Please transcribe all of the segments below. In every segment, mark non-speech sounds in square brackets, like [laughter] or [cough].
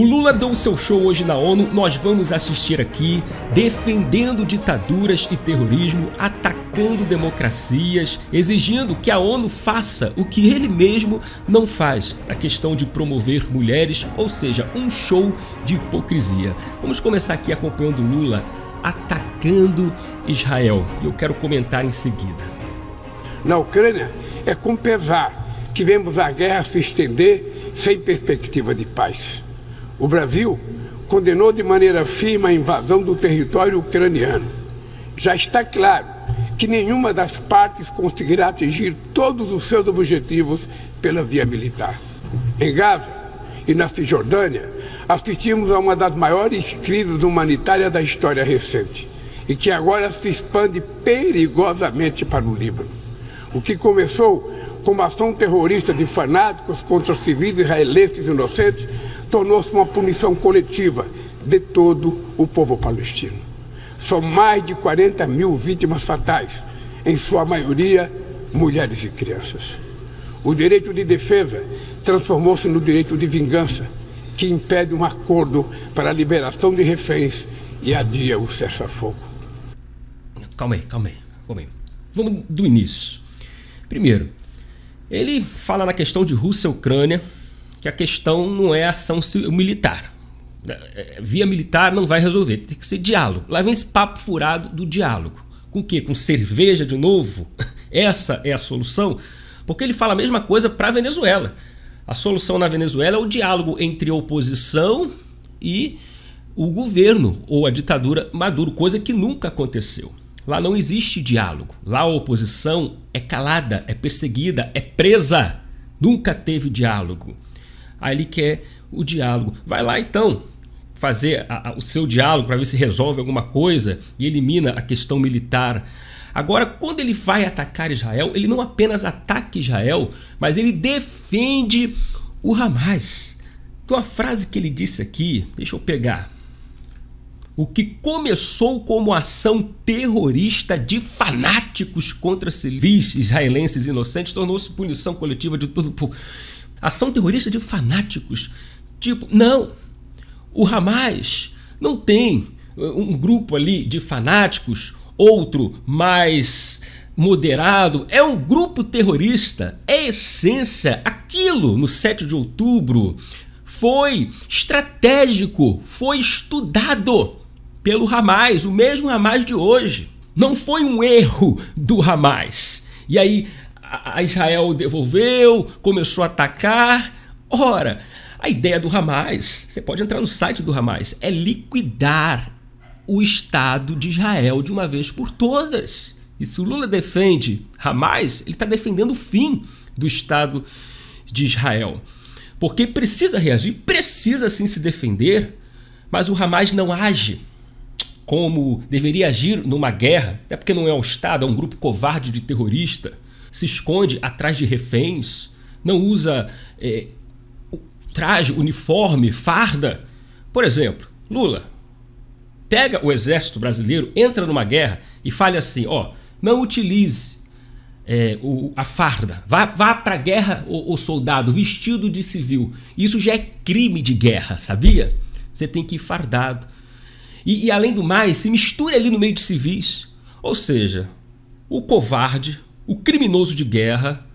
O Lula deu seu show hoje na ONU, nós vamos assistir aqui, defendendo ditaduras e terrorismo, atacando democracias, exigindo que a ONU faça o que ele mesmo não faz, a questão de promover mulheres, ou seja, um show de hipocrisia. Vamos começar aqui acompanhando Lula atacando Israel, e eu quero comentar em seguida. Na Ucrânia, é com pesar que vemos a guerra se estender sem perspectiva de paz o Brasil condenou de maneira firme a invasão do território ucraniano. Já está claro que nenhuma das partes conseguirá atingir todos os seus objetivos pela via militar. Em Gaza e na Cisjordânia, assistimos a uma das maiores crises humanitárias da história recente e que agora se expande perigosamente para o Líbano. O que começou como ação terrorista de fanáticos contra civis israelenses inocentes tornou-se uma punição coletiva de todo o povo palestino. São mais de 40 mil vítimas fatais, em sua maioria mulheres e crianças. O direito de defesa transformou-se no direito de vingança, que impede um acordo para a liberação de reféns e adia o cessar-fogo. Calma aí, calma aí, calma aí. Vamos do início. Primeiro, ele fala na questão de Rússia e Ucrânia, que a questão não é ação militar. É, é, via militar não vai resolver, tem que ser diálogo. Lá vem esse papo furado do diálogo. Com o quê? Com cerveja de novo? [laughs] Essa é a solução? Porque ele fala a mesma coisa para a Venezuela. A solução na Venezuela é o diálogo entre a oposição e o governo ou a ditadura Maduro, coisa que nunca aconteceu. Lá não existe diálogo. Lá a oposição é calada, é perseguida, é presa. Nunca teve diálogo. Aí ele quer o diálogo. Vai lá então fazer a, a, o seu diálogo para ver se resolve alguma coisa e elimina a questão militar. Agora, quando ele vai atacar Israel, ele não apenas ataca Israel, mas ele defende o Hamas. Tem uma frase que ele disse aqui, deixa eu pegar. O que começou como ação terrorista de fanáticos contra civis israelenses inocentes tornou-se punição coletiva de todo o povo ação terrorista de fanáticos. Tipo, não, o Hamas não tem eh, um grupo ali de fanáticos, outro mais moderado, é um grupo terrorista. É essência. Aquilo no 7 de outubro foi estratégico, foi estudado pelo Hamas, o mesmo Hamas de hoje. Não foi um erro do Hamas. E aí a Israel devolveu, começou a atacar. Ora, a ideia do Hamas, você pode entrar no site do Hamas, é liquidar o Estado de Israel de uma vez por todas. E se o Lula defende Hamas, ele está defendendo o fim do Estado de Israel. Porque precisa reagir, precisa sim se defender, mas o Hamas não age como deveria agir numa guerra, até porque não é um Estado, é um grupo covarde de terrorista se esconde atrás de reféns, não usa é, traje, uniforme, farda. Por exemplo, Lula pega o exército brasileiro, entra numa guerra e fala assim: ó, não utilize é, o, a farda, vá, vá para a guerra o, o soldado vestido de civil. Isso já é crime de guerra, sabia? Você tem que ir fardado. E, e além do mais, se mistura ali no meio de civis. Ou seja, o covarde, o criminoso de guerra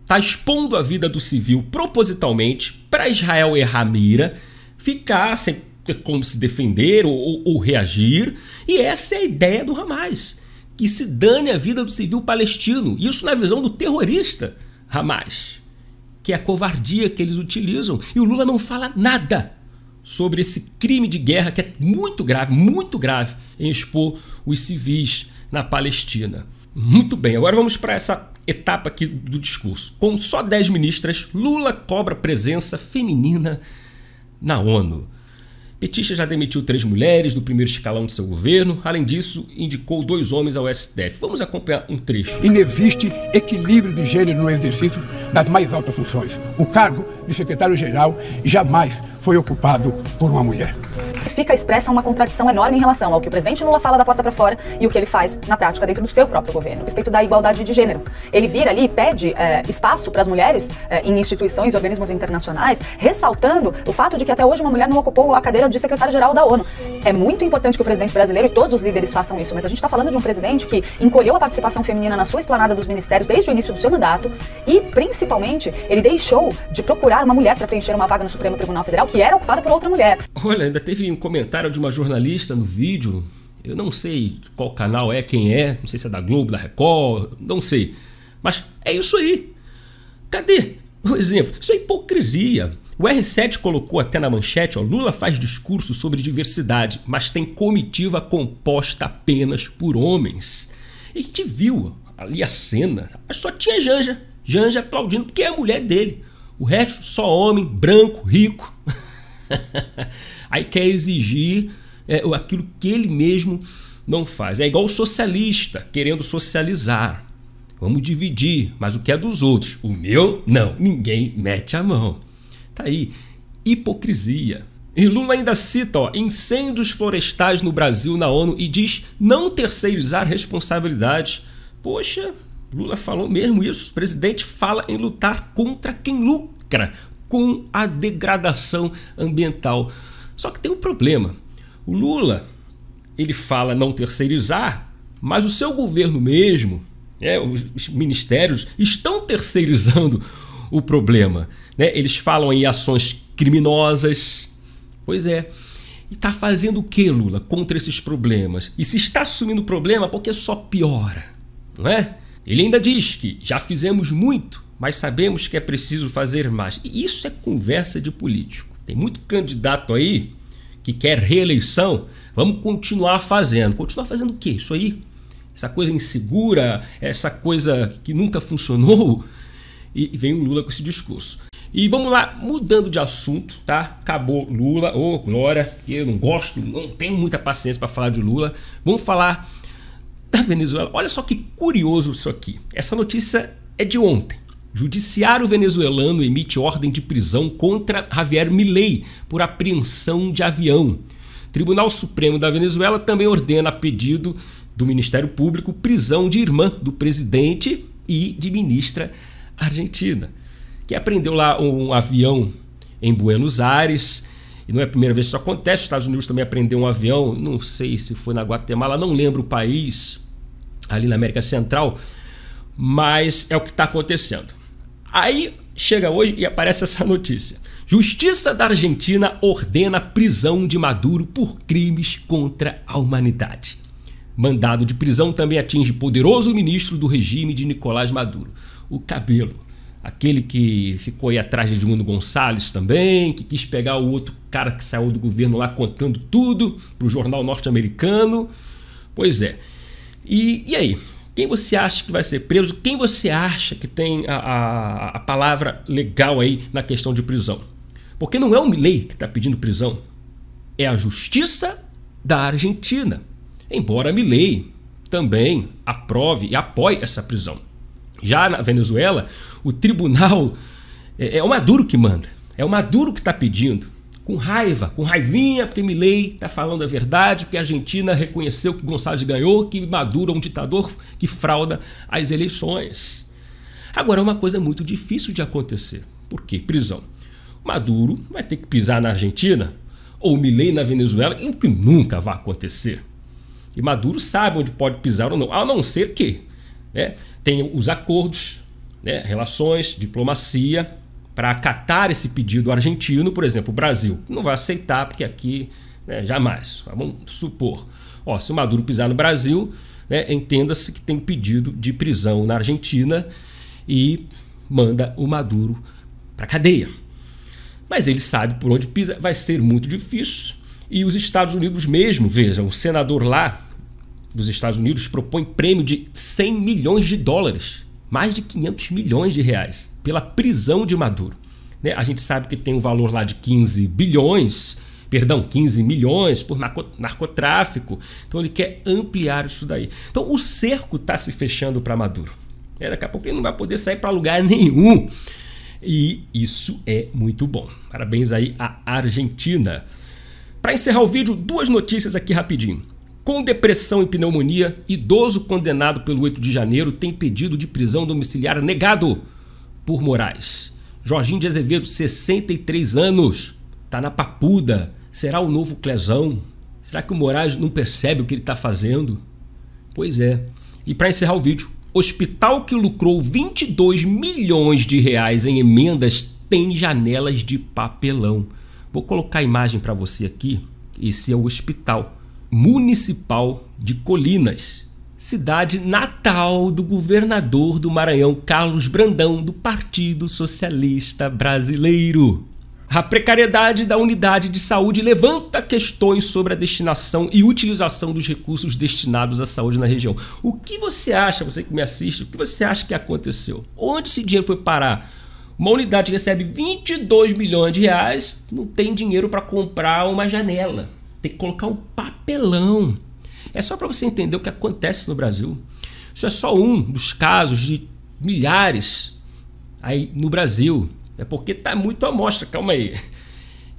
está expondo a vida do civil propositalmente para Israel errar mira, ficar sem ter como se defender ou, ou, ou reagir. E essa é a ideia do Hamas. Que se dane a vida do civil palestino. Isso na visão do terrorista Hamas. Que é a covardia que eles utilizam. E o Lula não fala nada sobre esse crime de guerra que é muito grave, muito grave em expor os civis na Palestina. Muito bem, agora vamos para essa etapa aqui do discurso. Com só 10 ministras, Lula cobra presença feminina na ONU. Petista já demitiu três mulheres do primeiro escalão de seu governo. Além disso, indicou dois homens ao STF. Vamos acompanhar um trecho. inexiste equilíbrio de gênero no exercício das mais altas funções. O cargo de secretário-geral jamais foi ocupado por uma mulher fica expressa uma contradição enorme em relação ao que o presidente Lula fala da porta para fora e o que ele faz na prática dentro do seu próprio governo, a respeito da igualdade de gênero. Ele vira ali e pede é, espaço para as mulheres é, em instituições e organismos internacionais, ressaltando o fato de que até hoje uma mulher não ocupou a cadeira de secretária-geral da ONU. É muito importante que o presidente brasileiro e todos os líderes façam isso, mas a gente está falando de um presidente que encolheu a participação feminina na sua esplanada dos ministérios desde o início do seu mandato e, principalmente, ele deixou de procurar uma mulher para preencher uma vaga no Supremo Tribunal Federal que era ocupada por outra mulher. Olha, ainda teve um comentário de uma jornalista no vídeo, eu não sei qual canal é, quem é, não sei se é da Globo, da Record, não sei. Mas é isso aí. Cadê? por exemplo, isso é hipocrisia. O R7 colocou até na manchete: ó, Lula faz discurso sobre diversidade, mas tem comitiva composta apenas por homens. E a gente viu ali a cena, mas só tinha Janja. Janja aplaudindo, porque é a mulher dele. O resto, só homem, branco, rico. [laughs] Aí quer exigir é, aquilo que ele mesmo não faz. É igual o socialista querendo socializar. Vamos dividir, mas o que é dos outros? O meu, não. Ninguém mete a mão. Tá aí. Hipocrisia. E Lula ainda cita ó, incêndios florestais no Brasil na ONU e diz não terceirizar responsabilidades. Poxa, Lula falou mesmo isso. O presidente fala em lutar contra quem lucra com a degradação ambiental. Só que tem um problema. O Lula, ele fala não terceirizar, mas o seu governo mesmo, né, os ministérios, estão terceirizando o problema. Né? Eles falam em ações criminosas. Pois é. E está fazendo o que, Lula, contra esses problemas? E se está assumindo o problema, porque só piora, não é? Ele ainda diz que já fizemos muito, mas sabemos que é preciso fazer mais. E isso é conversa de político. Tem muito candidato aí que quer reeleição. Vamos continuar fazendo. Continuar fazendo o quê? Isso aí? Essa coisa insegura, essa coisa que nunca funcionou. E vem o Lula com esse discurso. E vamos lá, mudando de assunto, tá? Acabou Lula, ô oh, Glória, eu não gosto, não tenho muita paciência para falar de Lula. Vamos falar da Venezuela. Olha só que curioso isso aqui. Essa notícia é de ontem. Judiciário venezuelano emite ordem de prisão contra Javier Milei por apreensão de avião. Tribunal Supremo da Venezuela também ordena a pedido do Ministério Público prisão de irmã do presidente e de ministra argentina, que aprendeu lá um avião em Buenos Aires. E não é a primeira vez que isso acontece. Os Estados Unidos também aprendeu um avião, não sei se foi na Guatemala, não lembro o país, ali na América Central, mas é o que está acontecendo. Aí chega hoje e aparece essa notícia. Justiça da Argentina ordena prisão de Maduro por crimes contra a humanidade. Mandado de prisão também atinge poderoso ministro do regime de Nicolás Maduro. O cabelo, aquele que ficou aí atrás de Edmundo Gonçalves também, que quis pegar o outro cara que saiu do governo lá contando tudo para o jornal norte-americano. Pois é. E, e aí? Quem você acha que vai ser preso? Quem você acha que tem a, a, a palavra legal aí na questão de prisão? Porque não é o Milley que está pedindo prisão, é a justiça da Argentina. Embora Milley também aprove e apoie essa prisão. Já na Venezuela, o tribunal é, é o Maduro que manda, é o Maduro que está pedindo com raiva, com raivinha, porque Milley está falando a verdade, porque a Argentina reconheceu que Gonçalves ganhou, que Maduro é um ditador que frauda as eleições. Agora é uma coisa muito difícil de acontecer. Por quê? Prisão. Maduro vai ter que pisar na Argentina ou Milley na Venezuela, o que nunca vai acontecer. E Maduro sabe onde pode pisar ou não, a não ser que né, tenha os acordos, né, relações, diplomacia, para acatar esse pedido argentino, por exemplo, o Brasil não vai aceitar, porque aqui né, jamais. Vamos supor. Ó, se o Maduro pisar no Brasil, né, entenda-se que tem pedido de prisão na Argentina e manda o Maduro para cadeia. Mas ele sabe por onde pisa, vai ser muito difícil. E os Estados Unidos mesmo, vejam, um senador lá dos Estados Unidos propõe prêmio de 100 milhões de dólares mais de 500 milhões de reais pela prisão de Maduro. Né? A gente sabe que tem um valor lá de 15 bilhões, perdão, 15 milhões por narcotráfico. Então ele quer ampliar isso daí. Então o cerco está se fechando para Maduro. É, daqui a pouco ele não vai poder sair para lugar nenhum. E isso é muito bom. Parabéns aí à Argentina. Para encerrar o vídeo, duas notícias aqui rapidinho com depressão e pneumonia, idoso condenado pelo 8 de janeiro tem pedido de prisão domiciliar negado por Moraes. Jorginho de Azevedo, 63 anos, tá na papuda. Será o novo Clezão? Será que o Moraes não percebe o que ele está fazendo? Pois é. E para encerrar o vídeo, hospital que lucrou 22 milhões de reais em emendas tem janelas de papelão. Vou colocar a imagem para você aqui. Esse é o hospital municipal de Colinas, cidade natal do governador do Maranhão Carlos Brandão do Partido Socialista Brasileiro. A precariedade da unidade de saúde levanta questões sobre a destinação e utilização dos recursos destinados à saúde na região. O que você acha, você que me assiste, o que você acha que aconteceu? Onde esse dinheiro foi parar? Uma unidade recebe 22 milhões de reais, não tem dinheiro para comprar uma janela. Tem que colocar um papelão. É só para você entender o que acontece no Brasil. Isso é só um dos casos de milhares aí no Brasil. É porque está muito à mostra, calma aí.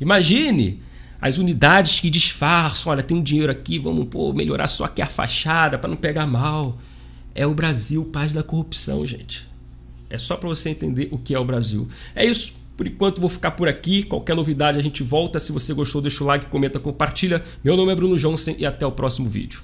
Imagine as unidades que disfarçam, olha, tem um dinheiro aqui, vamos pô, melhorar só aqui a fachada para não pegar mal. É o Brasil, paz da corrupção, gente. É só para você entender o que é o Brasil. É isso. Por enquanto vou ficar por aqui. Qualquer novidade a gente volta. Se você gostou, deixa o like, comenta, compartilha. Meu nome é Bruno Johnson e até o próximo vídeo.